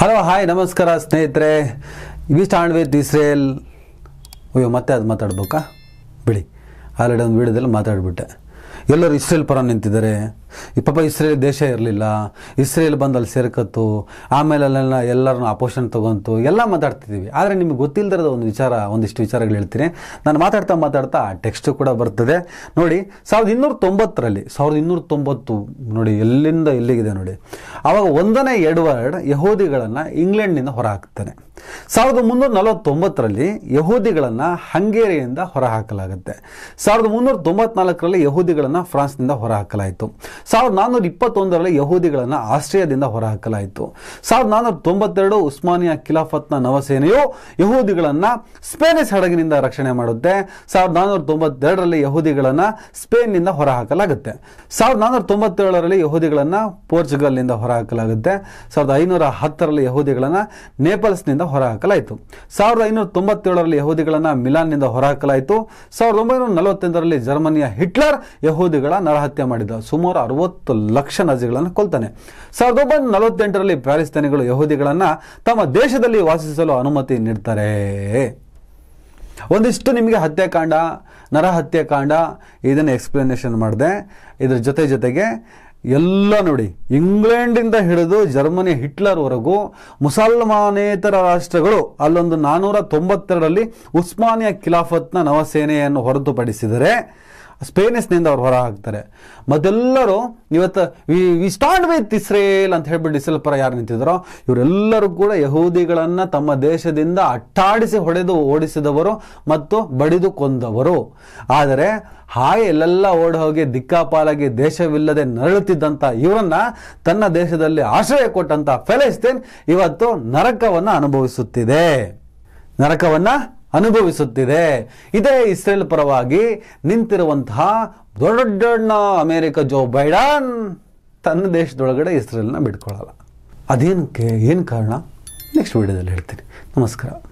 hello hi ನಮಸ್ಕಾರ ಸ್ನೇಹಿತರೆ V stand with Israel ಅಯ್ಯೋ ಮತ್ತೆ ಅದು ಮಾತಾಡ್ಬೇಕಾ ಬಿಡಿ ಆಲ್ರೆಡಿ ಒಂದು ವೀಡಿಯೋದಲ್ಲಿ ಮಾತಾಡಿಬಿಟ್ಟೆ ಎಲ್ಲರೂ ಇಸ್ರೇಲ್ ಪರ ನಿಂತಿದ್ದಾರೆ ಈ ಪಾಪ ಇಸ್ರೇಲ್ ದೇಶ ಇರಲಿಲ್ಲ ಇಸ್ರೇಲ್ ಬಂದು ಅಲ್ಲಿ ಸೇರ್ಕತ್ತು ಆಮೇಲೆ ಅಲ್ಲೆಲ್ಲ ಎಲ್ಲರನ್ನ ಅಪೋಷನ್ ತೊಗೊಂತು ಎಲ್ಲ ಮಾತಾಡ್ತಿದ್ದೀವಿ ಆದರೆ ನಿಮಗೆ ಗೊತ್ತಿಲ್ಲದ ಒಂದು ವಿಚಾರ ಒಂದಿಷ್ಟು ವಿಚಾರಗಳು ಹೇಳ್ತೀನಿ ನಾನು ಮಾತಾಡ್ತಾ ಮಾತಾಡ್ತಾ ಆ ಟೆಕ್ಸ್ಟು ಕೂಡ ಬರ್ತದೆ ನೋಡಿ ಸಾವಿರದ ಇನ್ನೂರ ತೊಂಬತ್ತರಲ್ಲಿ ಸಾವಿರದ ಇನ್ನೂರ ತೊಂಬತ್ತು ನೋಡಿ ಎಲ್ಲಿಂದ ಎಲ್ಲಿಗಿದೆ ನೋಡಿ ಆವಾಗ ಒಂದನೇ ಎಡ್ವರ್ಡ್ ಯಹೂದಿಗಳನ್ನು ಇಂಗ್ಲೆಂಡ್ನಿಂದ ಹೊರಹಾಕ್ತಾನೆ ಸಾವಿರದ ಮುನ್ನೂರ ನಲವತ್ತೊಂಬತ್ತರಲ್ಲಿ ಯಹೂದಿಗಳನ್ನು ಹಂಗೇರಿಯಿಂದ ಹೊರಹಾಕಲಾಗುತ್ತೆ ಸಾವಿರದ ಮುನ್ನೂರ ತೊಂಬತ್ನಾಲ್ಕರಲ್ಲಿ ಯಹೂದಿಗಳನ್ನು ಫ್ರಾನ್ಸ್ನಿಂದ ಹೊರಹಾಕಲಾಯಿತು ಸಾವಿರದ ನಾನ್ನೂರ ಇಪ್ಪತ್ತೊಂದರಲ್ಲಿ ಯಹೂದಿಗಳನ್ನು ಆಸ್ಟ್ರಿಯಾದಿಂದ ಹೊರಹಾಕಲಾಯಿತು ಸಾವಿರದ ನಾನ್ನೂರ ತೊಂಬತ್ತೆರಡು ಉಸ್ಮಾನಿಯಾ ಖಿಲಾಫತ್ನ ನವಸೇನೆಯು ಯಹೂದಿಗಳನ್ನು ಸ್ಪೇನಿಸ್ ಹಡಗಿನಿಂದ ರಕ್ಷಣೆ ಮಾಡುತ್ತೆ ಸಾವಿರದ ನಾನ್ನೂರ ತೊಂಬತ್ತೆರಡರಲ್ಲಿ ಯಹೂದಿಗಳನ್ನು ಸ್ಪೇನ್ನಿಂದ ಹೊರಹಾಕಲಾಗುತ್ತೆ ಸಾವಿರದ ನಾನ್ನೂರ ತೊಂಬತ್ತೇಳರಲ್ಲಿ ಯಹೂದಿಗಳನ್ನು ಪೋರ್ಚುಗಲ್ನಿಂದ ಹೊರಹಾಕಲಾಗುತ್ತೆ ಸಾವಿರದ ಐನೂರ ಹತ್ತರಲ್ಲಿ ಯಹೂದಿಗಳನ್ನು ನೇಪಲ್ಸ್ನಿಂದ ಹೊರಹಾಕಲಾಯಿತು ಸಾವಿರದ ಐನೂರ ತೊಂಬತ್ತೇಳರಲ್ಲಿ ಯಹೂದಿಗಳನ್ನು ಮಿಲಾನ್ನಿಂದ ಹೊರಹಾಕಲಾಯಿತು ಸಾವಿರದ ಒಂಬೈನೂರ ನಲವತ್ತೆಂಟರಲ್ಲಿ ಜರ್ಮನಿಯ ಹಿಟ್ಲರ್ ಯಹೂದಿಗಳ ನರಹತ್ಯೆ ಮಾಡಿದ ಸುಮಾರು ಅರವತ್ತು ಲಕ್ಷ ನಜಿಗಳನ್ನು ಕೊಲ್ತಾನೆ ಸಾವಿರದ ಒಂಬೈನೂರ ನಲವತ್ತೆಂಟರಲ್ಲಿ ಪ್ಯಾಲಿಸ್ತಾನಿಗಳು ಯಹೂದಿಗಳನ್ನು ತಮ್ಮ ದೇಶದಲ್ಲಿ ವಾಸಿಸಲು ಅನುಮತಿ ನೀಡ್ತಾರೆ ಒಂದಿಷ್ಟು ನಿಮಗೆ ಹತ್ಯಾಕಾಂಡ ಹತ್ಯಾಕಾಂಡ ಇದನ್ನು ಎಕ್ಸ್ಪ್ಲನೇಷನ್ ಮಾಡಿದೆ ಇದ್ರ ಜೊತೆ ಜೊತೆಗೆ ಎಲ್ಲ ನೋಡಿ ಇಂಗ್ಲೆಂಡಿಂದ ಹಿಡಿದು ಜರ್ಮನಿ ಹಿಟ್ಲರ್ವರೆಗೂ ಮುಸಲ್ಮಾನೇತರ ರಾಷ್ಟ್ರಗಳು ಅಲ್ಲೊಂದು ನಾನ್ನೂರ ತೊಂಬತ್ತೆರಡರಲ್ಲಿ ಉಸ್ಮಾನಿಯಾ ಖಿಲಾಫತ್ನ ನವಸೇನೆಯನ್ನು ಹೊರತುಪಡಿಸಿದರೆ ಸ್ಪೇನಿಸ್ನಿಂದ ಅವ್ರು ಹೊರ ಹಾಕ್ತಾರೆ ಮತ್ತೆಲ್ಲರೂ ಇವತ್ತು we we start with Israel ಅಂತ ಹೇಳ್ಬಿಟ್ಟು ಇಸ್ರೇಲ್ ಪರ ಯಾರು ನಿಂತಿದ್ರೋ ಇವರೆಲ್ಲರೂ ಕೂಡ ಯಹೂದಿಗಳನ್ನು ತಮ್ಮ ದೇಶದಿಂದ ಅಟ್ಟಾಡಿಸಿ ಹೊಡೆದು ಓಡಿಸಿದವರು ಮತ್ತು ಬಡಿದು ಕೊಂದವರು ಆದರೆ ಹಾಯ ಎಲ್ಲೆಲ್ಲ ಓಡಿ ಹೋಗಿ ದಿಕ್ಕಾಪಾಲಾಗಿ ದೇಶವಿಲ್ಲದೆ ನರಳುತ್ತಿದ್ದಂಥ ಇವರನ್ನ ತನ್ನ ದೇಶದಲ್ಲಿ ಆಶ್ರಯ ಕೊಟ್ಟಂಥ ಫೆಲೆಸ್ತೀನ್ ಇವತ್ತು ನರಕವನ್ನು ಅನುಭವಿಸುತ್ತಿದೆ ನರಕವನ್ನು ಅನುಭವಿಸುತ್ತಿದೆ ಇದೇ ಇಸ್ರೇಲ್ ಪರವಾಗಿ ನಿಂತಿರುವಂತಹ ದೊಡ್ಡ ದೊಡ್ಡ ಅಮೇರಿಕ ಜೋ ಬೈಡನ್ ತನ್ನ ದೇಶದೊಳಗಡೆ ಇಸ್ರೇಲ್ನ ಬಿಟ್ಕೊಳ್ಳಲ್ಲ ಅದೇನಕ್ಕೆ ಏನು ಕಾರಣ ನೆಕ್ಸ್ಟ್ ವಿಡಿಯೋದಲ್ಲಿ ಹೇಳ್ತೀನಿ ನಮಸ್ಕಾರ